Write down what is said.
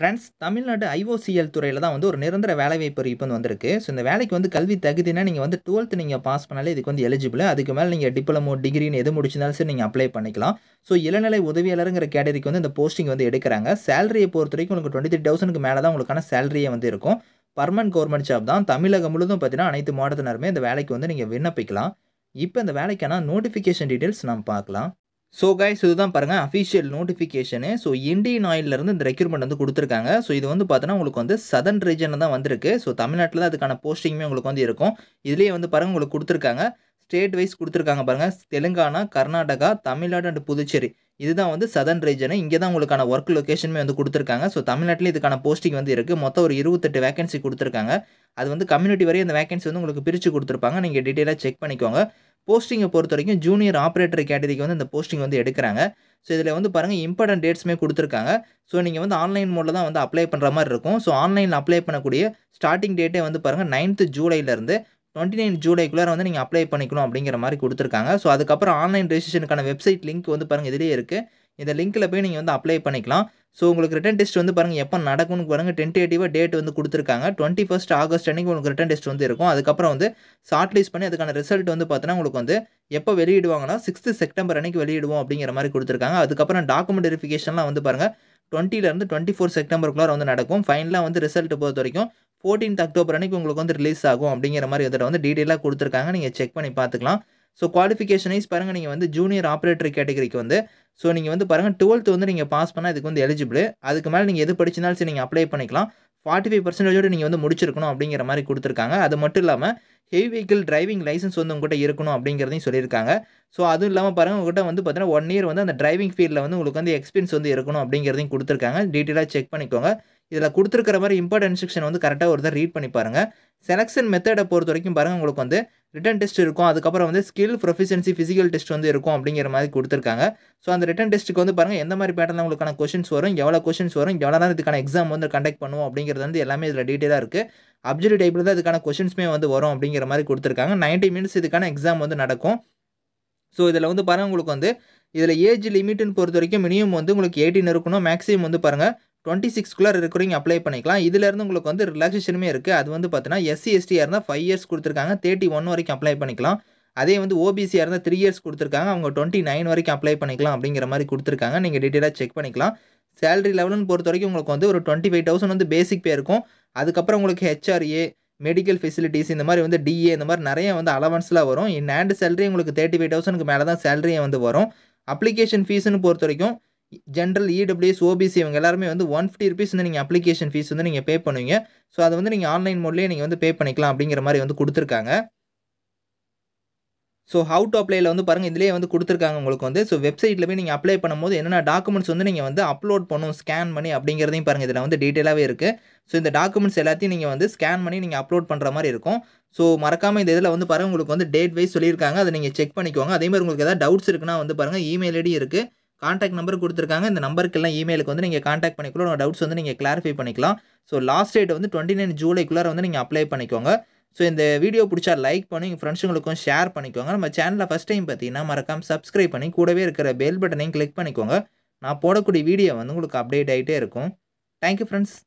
friends Tamil Nadu IOCL துறையில் தான் வந்து ஒரு நிரந்தர வேலைவாய்ப்பு வந்து வந்திருக்கு ஸோ இந்த வேலைக்கு வந்து கல்வி தகுதினா நீங்கள் வந்து டுவெல்த் நீங்கள் பாஸ் பண்ணாலே இதுக்கு வந்து எலிஜிபிள் அதுக்கு மேலே நீங்கள் டிப்ளமோ டிகிரின்னு எது முடிச்சிருந்தாலும் சரி நீங்கள் அப்ளை பண்ணிக்கலாம் ஸோ இளநிலை உதவியாளருங்கிற கேட்டரிக்கு வந்து இந்த போஸ்டிங் வந்து எடுக்கிறாங்க சேலரியை பொறுத்த வரைக்கும் உங்களுக்கு டுவெண்ட்டி த்ரீ தௌசண்ட்க்கு மேலே தான் உங்களுக்கான சேலரியே வந்து இருக்கும் பர்மனன்ட் கவர்மெண்ட் ஜாப் தான் தமிழகம் முழுதும் பார்த்தீங்கன்னா அனைத்து மாவட்டத்தினருமே இந்த வேலைக்கு வந்து நீங்கள் விண்ணப்பிக்கலாம் இப்போ இந்த வேலைக்கான நோட்டிஃபிகேஷன் டீட்டெயில்ஸ் நம்ம பார்க்கலாம் ஸோ கைஸ் இதுதான் பாருங்கள் அஃபிஷியல் நோட்டிஃபிகேஷனு ஸோ இந்தியன் ஆயிலிருந்து இந்த ரெக்யூர்மெண்ட் வந்து கொடுத்துருக்காங்க ஸோ இது வந்து பார்த்தோன்னா உங்களுக்கு வந்து சதன் ரீஜனில் தான் வந்திருக்கு ஸோ தமிழ்நாட்டில் தான் அதுக்கான போஸ்டிங்குமே உங்களுக்கு வந்து இருக்கும் இதுலேயே வந்து பாருங்கள் உங்களுக்கு கொடுத்துருக்காங்க ஸ்டேட் வைஸ் கொடுத்துருக்காங்க பாருங்கள் தெலுங்கானா கர்நாடகா தமிழ்நாடு அண்ட் புதுச்சேரி இதுதான் வந்து சதன் ரீஜனு இங்கே தான் உங்களுக்கான ஒர்க் லொக்கேஷனுமே வந்து கொடுத்துருக்காங்க ஸோ தமிழ்நாட்டிலேயே இதுக்கான போஸ்டிங் வந்து இருக்குது மொத்தம் ஒரு இருபத்தெட்டு வேகன்சி கொடுத்துருக்காங்க அது வந்து கம்யூனிட்டி வரையும் அந்த வேகன்சி வந்து உங்களுக்கு பிரித்து கொடுத்துருப்பாங்க நீங்கள் டீட்டெயிலாக செக் பண்ணிக்கோங்க போஸ்டிங்கை பொறுத்த வரைக்கும் ஜூனியர் ஆப்ரேட்டர் கேட்டரிக்கு வந்து இந்த போஸ்டிங் வந்து எடுக்கிறாங்க ஸோ இதில் வந்து பாருங்கள் இம்பார்ட்டன்ட் டேட்ஸுமே கொடுத்துருக்காங்க ஸோ நீங்கள் வந்து ஆன்லைன் மோடில் தான் வந்து அப்ளை பண்ணுற மாதிரி இருக்கும் ஸோ ஆன்லைனில் அப்ளை பண்ணக்கூடிய ஸ்டார்டிங் டேட்டே வந்து பாருங்கள் நைன்த்து ஜூலையிலேருந்து டுவெண்ட்டி நைன் ஜூலைக்குள்ளே வந்து நீங்கள் அப்ளை பண்ணிக்கணும் அப்படிங்கிற மாதிரி கொடுத்துருக்காங்க ஸோ அதுக்கப்புறம் ஆன்லைன் ரெஜிஸ்ட்ரேஷனுக்கான வெப்சைட் லிங்க் வந்து பாருங்கள் இதிலே இருக்குது இந்த லிங்க்கில் போய் நீங்கள் வந்து அப்ளை பண்ணிக்கலாம் ஸோ உங்களுக்கு ரிட்டன் டெஸ்ட் வந்து பாருங்கள் எப்போ நடக்கும்னு பாருங்கள் டென்டேட்டிவாக டேட் வந்து கொடுத்துருக்காங்க டுவெண்ட்டி ஃபஸ்ட் ஆகஸ்ட் அன்றைக்கி உங்களுக்கு ரிட்டன் டெஸ்ட் வந்து இருக்கும் அதுக்கப்புறம் வந்து ஷார்ட் பண்ணி அதுக்கான ரிசல்ட் வந்து பார்த்தீங்கன்னா உங்களுக்கு வந்து எப்போ வெளியிடுவாங்கன்னா சிக்ஸ்த்து செப்டம்பர் அன்னைக்கு வெளியிடுவோம் அப்படிங்கிற மாதிரி கொடுத்துருக்காங்க அதுக்கப்புறம் டாக்குமெண்ட் வெரிஃபிகேஷன்லாம் வந்து பாருங்கள் டுவெண்ட்டிலேருந்து டுவெண்ட்டி ஃபோர் செப்டம்பருக்குள்ளார வந்து நடக்கும் ஃபைனலாக வந்து ரிசல்ட் பொறுத்த வரைக்கும் ஃபோர்டீன்த் அக்டோபர் அன்றைக்கி உங்களுக்கு வந்து ரிலீஸ் ஆகும் அப்படிங்கிற மாதிரி வந்துட்டு வந்து டீட்டெயிலாக கொடுத்துருக்காங்க நீங்கள் செக் பண்ணி பார்த்துக்கலாம் ஸோ குவாலிஃபிகேஷன் வைஸ் பாருங்கள் நீங்கள் வந்து ஜூனியர் ஆப்ரேட்டர் கேட்டகரிக்கு வந்து ஸோ நீங்கள் வந்து பாருங்கள் டுவெல்த் வந்து நீங்கள் பாஸ் பண்ணால் இதுக்கு வந்து எலிஜிபிள் அதுக்கு மேலே நீங்கள் எது படிச்சிருந்தாலும் சரி நீங்கள் அப்ளை பண்ணிக்கலாம் ஃபார்ட்டி ஃபைவ் பர்சன்டேஜோடு நீங்கள் வந்து முடிச்சிருக்கணும் அப்படிங்கிற மாதிரி கொடுத்துருக்காங்க அது மட்டும் இல்லாமல் ஹெவி வெஹிக்கிள் டிரைவிங் லைசன்ஸ் வந்து உங்கள்கிட்ட இருக்கணும் அப்படிங்கிறதையும் சொல்லியிருக்காங்க ஸோ அதுவும் இல்லாமல் பாருங்கள் உங்கள்கிட்ட வந்து பார்த்தீங்கன்னா ஒன் இயர் வந்து அந்த டிரைவிங் ஃபீல்டில் வந்து உங்களுக்கு வந்து எக்ஸ்பீரியன்ஸ் வந்து இருக்கணும் அப்படிங்கிறதையும் கொடுத்துருக்காங்க டீட்டெயிலாக செக் பண்ணிக்கோங்க இதில் கொடுத்துருக்கிற மாதிரி இம்பார்ட்டன் இன்ஸ்ட்ரக்ஷன் வந்து கரெக்டாக ஒரு தான் ரீட் பண்ணி பாருங்கள் செலெக்ஷன் மெத்தடை பொறுத்த வரைக்கும் பாருங்கள் உங்களுக்கு வந்து ரிட்டன் டெஸ்ட் இருக்கும் அதுக்கப்புறம் வந்து ஸ்கில் ப்ரொஃபிஷியன்சி ஃபிசிக்கல் டெஸ்ட் வந்து இருக்கும் அப்படிங்கிற மாதிரி கொடுத்துருக்காங்க ஸோ அந்த ரிட்டன் டெஸ்ட்டுக்கு வந்து பாருங்கள் எந்த மாதிரி பேட்டர்ல உங்களுக்கான கொஷின்ஸ் வரும் எவ்வளோ கொஷின்ஸ் வரும் எவ்வளோ நேரம் இதுக்கான எக்ஸாம் வந்து கண்டக்ட் பண்ணுவோம் அப்படிங்கிறது வந்து எல்லாமே இதில் டீட்டெயிலாக இருக்குது அப்ஜெக்ட் டைப்பில் தான் இதுக்கான கொஷின்ஸுமே வந்து வரும் அப்படிங்கிற மாதிரி கொடுத்துருக்காங்க நைன்ட்டி மினிட்ஸ் இதுக்கான எக்ஸாம் வந்து நடக்கும் ஸோ இதில் வந்து பாருங்கள் உங்களுக்கு வந்து இதில் ஏஜ் லிமிட்டுன்னு பொறுத்த வரைக்கும் மினிமம் வந்து உங்களுக்கு எயிட்டீன் இருக்கணும் மேக்ஸிமம் வந்து பாருங்கள் டுவெண்ட்டி சிக்ஸ்குள்ளே இருக்கிறவங்க அப்ளை பண்ணிக்கலாம் இதுலேருந்து உங்களுக்கு வந்து ரிலாக்ஸேஷனுமே இருக்குது அது வந்து பார்த்தீங்கன்னா எஸ்சி எஸ்டியாக இருந்தால் ஃபைவ் இயர்ஸ் கொடுத்துருக்காங்க தேர்ட்டி ஒன் வரைக்கும் அப்ளை பண்ணிக்கலாம் அதே வந்து ஓபிசியாக இருந்தால் த்ரீ இயர்ஸ் கொடுத்துருக்காங்க அவங்க டுவெண்ட்டி நைன் வரைக்கும் அப்ளை பண்ணிக்கலாம் அப்படிங்கிற மாதிரி கொடுத்துருக்காங்க நீங்கள் டீட்டெயிலாக செக் பண்ணிக்கலாம் சேலரி லெவலுன்னு பொறுத்த வரைக்கும் உங்களுக்கு வந்து ஒரு டுவெண்ட்டி ஃபைவ் தௌசண்ட் வந்து பேசிக் பே இருக்கும் அதுக்கப்புறம் உங்களுக்கு ஹெச்ஆர்ஏ மெடிக்கல் ஃபெசிலிட்டிஸ் இந்த மாதிரி வந்து டிஏ இந்த மாதிரி நிறைய வந்து அலவன்ஸ்லாம் வரும் இன் ஆண்டு சேலரி உங்களுக்கு தேர்ட்டி ஃபைவ் தௌசண்ட்க்கு மேலே தான் சேலரியே வந்து வரும் அப்ளிகேஷன் ஃபீஸுன்னு பொறுத்த வரைக்கும் ஜென்ரல் இடபிள்யூஎஸ் ஓபிசி இவங்க எல்லாருமே வந்து ஒன் ஃபிஃப்டி ருபீஸ் வந்து நீங்கள் அப்ளிகேஷன் ஃபீஸ் வந்து நீங்கள் பே பண்ணுவீங்க ஸோ அதை வந்து நீங்கள் ஆன்லைன் மோட்லேயே நீங்கள் வந்து பே பண்ணிக்கலாம் அப்படிங்கிற மாதிரி வந்து கொடுத்துருக்காங்க ஸோ ஹவு டு அப்ளைல வந்து பாருங்கள் இதிலே வந்து கொடுத்துருக்காங்க உங்களுக்கு வந்து ஸோ வெப்சைட்டில் போய் நீங்கள் அப்ளை பண்ணும்போது என்னென்ன டாக்குமெண்ட்ஸ் வந்து நீங்கள் வந்து அப்லோட் பண்ணும் ஸ்கேன் பண்ணி அப்படிங்கிறதையும் பாருங்கள் இதில் வந்து டீட்டெயிலாகவே இருக்குது ஸோ இந்த டாக்குமெண்ட்ஸ் எல்லாத்தையும் நீங்கள் வந்து ஸ்கேன் பண்ணி நீங்கள் அப்லோட் பண்ணுற மாதிரி இருக்கும் ஸோ மறக்காமல் இந்த இதில் வந்து பாருங்கள் உங்களுக்கு வந்து டேட் வைஸ் சொல்லியிருக்காங்க அதை நீங்கள் செக் பண்ணிக்கோங்க அதேமாதிரி உங்களுக்கு எதாவது டவுட்ஸ் இருக்குன்னா வந்து பாருங்கள் இமெயில் ஐடி இருக்குது காண்டாக்ட் நம்பர் கொடுத்துருக்காங்க இந்த நம்பருக்கெல்லாம் இமெயிலுக்கு வந்து நீங்கள் காண்டாக்ட் பண்ணிக்கலாம் உங்கள் டவுட்ஸ் வந்து நீங்கள் கிளாரிஃபை பண்ணிக்கலாம் ஸோ லாஸ்ட் டேட் வந்து டுவெண்ட்டி நைன் ஜூலைக்குள்ளார வந்து நீங்கள் அப்ளை பண்ணிக்கோங்க ஸோ இந்த வீடியோ பிடிச்சா லைக் பண்ணி உங்கள் ஃப்ரெண்ட்ஸுங்களுக்கும் ஷேர் பண்ணிக்கோங்க நம்ம சேனலில் ஃபஸ்ட் டைம் பார்த்தீங்கன்னா மறக்காமல் சப்ஸ்கிரைப் பண்ணி கூடவே இருக்கிற பெல் பட்டனையும் கிளிக் பண்ணிக்கோங்க நான் போடக்கூடிய வீடியோ வந்து உங்களுக்கு அப்டேட் ஆகிட்டே இருக்கும் தேங்க்யூ ஃப்ரெண்ட்ஸ்